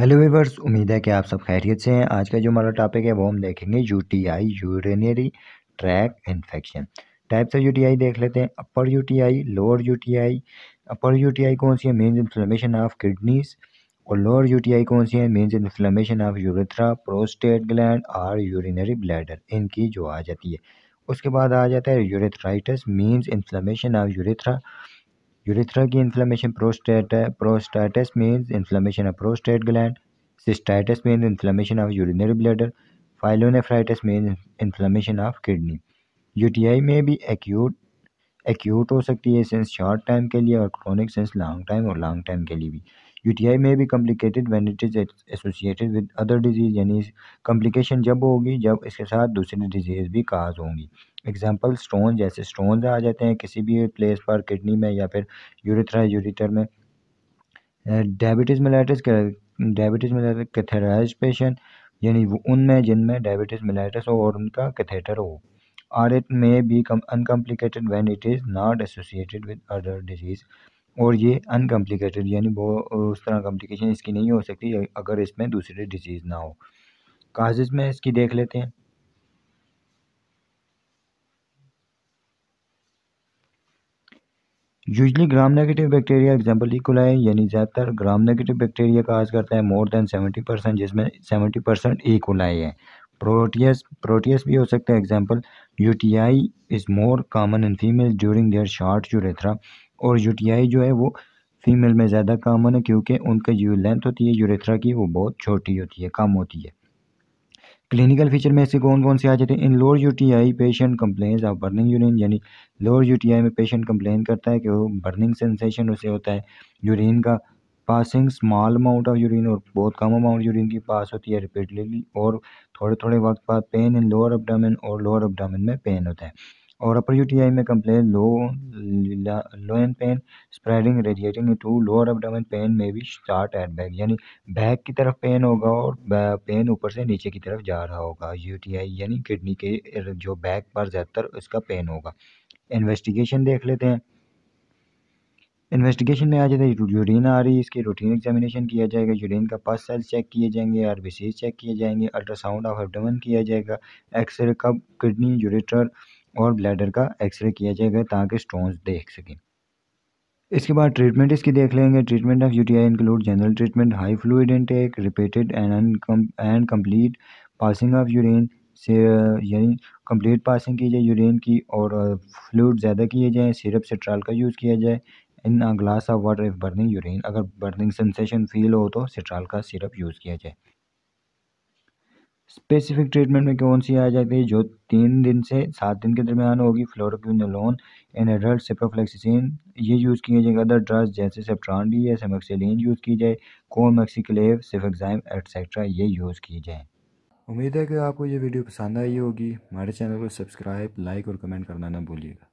hello viewers उम्मीद है कि आप सब खैरियत से हैं आज का जो हमारा टॉपिक है वो हम देखेंगे UTI urinary tract infection types of UTI देख लेते हैं upper UTI lower UTI upper UTI कौन सी है मेन्स इन्फ्लेमेशन ऑफ किडनीज और लोअर यूटीआई कौन सी है means inflammation of urethra prostate gland और यूरिनरी ब्लैडर इनकी जो आ जाती है उसके बाद आ जाता है urethritis means inflammation of urethra urethra की inflammation prostate prostatitis means inflammation of prostate gland cystitis means inflammation of urinary bladder pyelonephritis mean inflammation of kidney UTI में भी एक्यूट एक्यूट हो सकती है सेंस शॉर्ट टाइम के लिए और chronic sense long time और लॉन्ग टाइम के लिए भी यूटीआई में भी complicated when it is associated with other disease यानी कम्प्लिकेशन जब होगी जब इसके साथ दूसरी डिजीज़ भी काज होंगी एग्ज़ाम्पल स्टोन जैसे स्टोन आ जाते हैं किसी भी प्लेस पर किडनी में या फिर यूरिथ्रा यूरिटर में diabetes mellitus diabetes mellitus catheterise patient यानी उनमें जिनमें डायबिटीज़ मिलाइटिस हो और उनका कैथेटर हो और it may be uncomplicated when it is not associated with other disease और ये अनकम्प्लिकेटेड यानी वो उस तरह कम्प्लिकेशन इसकी नहीं हो सकती अगर इसमें दूसरी डिजीज़ ना हो काजेज में इसकी देख लेते हैं usually gram negative bacteria example E coli है यानी ज़्यादातर ग्राम नेगेटिव बैक्टीरिया का आज करता है मोर देन सेवेंटी परसेंट जिसमें सेवेंटी परसेंट इक्वल आई है प्रोटियस प्रोटियस भी हो सकता है example UTI is more common in female during their short urethra और यूटीआई जो है वो फीमेल में ज़्यादा कामन है क्योंकि उनका जो लेंथ होती है यूरेथ्रा की वो बहुत छोटी होती है कम होती है क्लिनिकल फीचर में ऐसे कौन कौन से आ जाते हैं in lower UTI patient complain of burning urine यानी लोअर यूटीआई में पेशेंट कंप्लेन करता है कि वो बर्निंग सेंसेशन उसे होता है यूरिन का passing small amount of urine और बहुत कम अमाउंट यूरिन की पास होती है रिपीटली और थोड़े थोड़े वक्त बाद पेन इन लोअर अपडामिन और लोअर अपडामिन में पेन होता है और अपर टी आई में may low low loin pain spreading radiating to lower abdomen pain में भी स्टार्ट एट बैक यानी बैक की तरफ पेन होगा और पेन ऊपर से नीचे की तरफ जा रहा होगा आई यानी किडनी के जो बैक पर ज़्यादातर उसका पेन होगा इन्वेस्टिगेशन देख लेते हैं इन्वेस्टिगेशन में आ जाता है यूरिन आ रही है इसकी रूटीन एग्जामिनेशन किया जाएगा यूरिन का पस सेल चेक किए जाएंगे आर चेक किए जाएंगे अल्ट्रासाउंड ऑफ एबडोमेन किया जाएगा एक्सरे कब किडनी यूरेटर और ब्लैडर का एक्सरे किया जाएगा ताकि स्टोन्स देख सकें इसके बाद ट्रीटमेंट इसकी देख लेंगे treatment of UTI include general treatment high fluid intake repeated and and complete passing of urine से यानी कंप्लीट पासिंग की जाए यूरिन की और फ्लूड ज़्यादा किए जाए सिरप सेट्राल का यूज़ किया जाए in glass of water if burning urine अगर बर्निंग सेंसेशन फील हो तो सिट्रॉल का सिरप यूज़ किया जाए स्पेसिफिक ट्रीटमेंट में कौन सी आ जाती है जो तीन दिन से सात दिन के दरमियान होगी फ्लोरोक्विनोलोन एनहेडल सेप्रोफ्लेक्सिसिन ये यूज़ किए जाएंगे अदर ड्रग्स जैसे सेप्ट्रान भी है यूज़ की जाए कोमेक्सिक्लेव सेफेक्साइम सिफेक्जाइम एट्सेट्रा ये यूज़ की जाए उम्मीद है कि आपको ये वीडियो पसंद आई होगी हमारे चैनल को सब्सक्राइब लाइक और कमेंट करना ना भूलिएगा